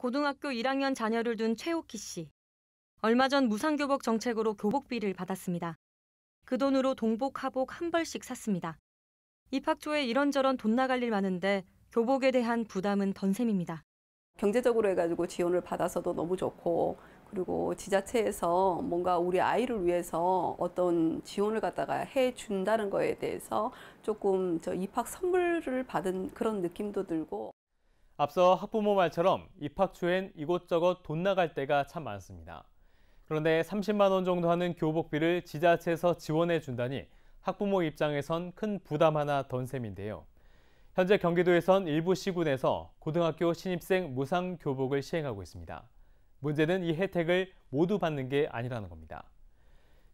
고등학교 1학년 자녀를 둔 최옥희 씨. 얼마 전 무상교복 정책으로 교복비를 받았습니다. 그 돈으로 동복, 하복 한 벌씩 샀습니다. 입학 초에 이런저런 돈 나갈 일 많은데 교복에 대한 부담은 던셈입니다 경제적으로 해가지고 지원을 받아서도 너무 좋고 그리고 지자체에서 뭔가 우리 아이를 위해서 어떤 지원을 갖다가 해준다는 거에 대해서 조금 저 입학 선물을 받은 그런 느낌도 들고 앞서 학부모 말처럼 입학 초엔 이곳저곳 돈 나갈 때가 참 많습니다. 그런데 30만 원 정도 하는 교복비를 지자체에서 지원해 준다니 학부모 입장에선 큰 부담 하나 던 셈인데요. 현재 경기도에선 일부 시군에서 고등학교 신입생 무상 교복을 시행하고 있습니다. 문제는 이 혜택을 모두 받는 게 아니라는 겁니다.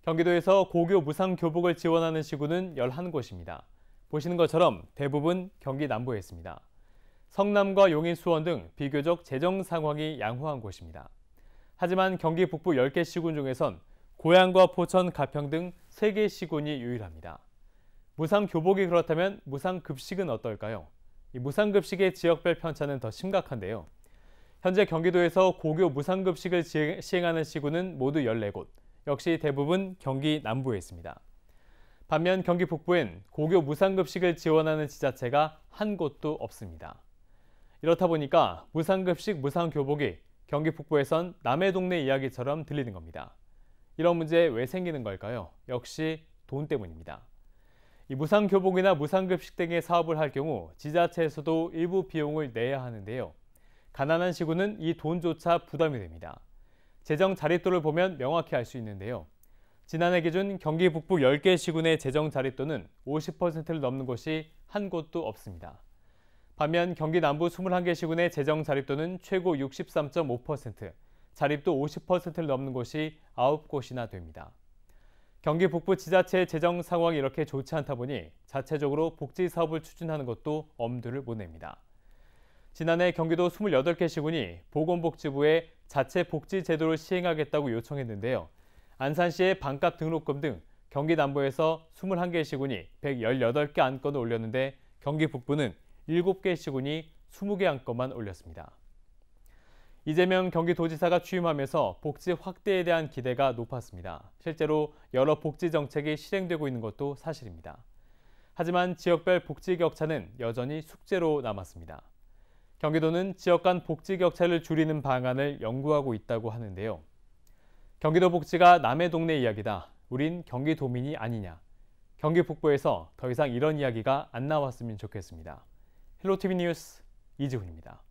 경기도에서 고교 무상 교복을 지원하는 시군은 11곳입니다. 보시는 것처럼 대부분 경기 남부에 있습니다. 성남과 용인 수원 등 비교적 재정 상황이 양호한 곳입니다. 하지만 경기 북부 10개 시군 중에선 고향과 포천, 가평 등 3개 시군이 유일합니다. 무상 교복이 그렇다면 무상 급식은 어떨까요? 무상 급식의 지역별 편차는 더 심각한데요. 현재 경기도에서 고교 무상 급식을 시행하는 시군은 모두 14곳, 역시 대부분 경기 남부에 있습니다. 반면 경기 북부엔 고교 무상급식을 지원하는 지자체가 한 곳도 없습니다. 이렇다 보니까 무상급식, 무상교복이 경기 북부에선 남의 동네 이야기처럼 들리는 겁니다. 이런 문제 왜 생기는 걸까요? 역시 돈 때문입니다. 이 무상교복이나 무상급식 등의 사업을 할 경우 지자체에서도 일부 비용을 내야 하는데요. 가난한 시군은 이 돈조차 부담이 됩니다. 재정 자립도를 보면 명확히 알 수 있는데요. 지난해 기준 경기 북부 10개 시군의 재정 자립도는 50%를 넘는 곳이 한 곳도 없습니다. 반면 경기 남부 21개 시군의 재정 자립도는 최고 63.5%, 자립도 50%를 넘는 곳이 9곳이나 됩니다. 경기 북부 지자체의 재정 상황이 이렇게 좋지 않다 보니 자체적으로 복지 사업을 추진하는 것도 엄두를 못 냅니다. 지난해 경기도 28개 시군이 보건복지부에 자체 복지 제도를 시행하겠다고 요청했는데요. 안산시의 반값 등록금 등 경기 남부에서 21개 시군이 118개 안건을 올렸는데 경기 북부는 7개 시군이 20개 안건만 올렸습니다. 이재명 경기도지사가 취임하면서 복지 확대에 대한 기대가 높았습니다. 실제로 여러 복지 정책이 실행되고 있는 것도 사실입니다. 하지만 지역별 복지 격차는 여전히 숙제로 남았습니다. 경기도는 지역 간 복지 격차를 줄이는 방안을 연구하고 있다고 하는데요. 경기도 복지가 남의 동네 이야기다. 우린 경기도민이 아니냐. 경기 북부에서 더 이상 이런 이야기가 안 나왔으면 좋겠습니다. 헬로티비 뉴스 이지훈입니다.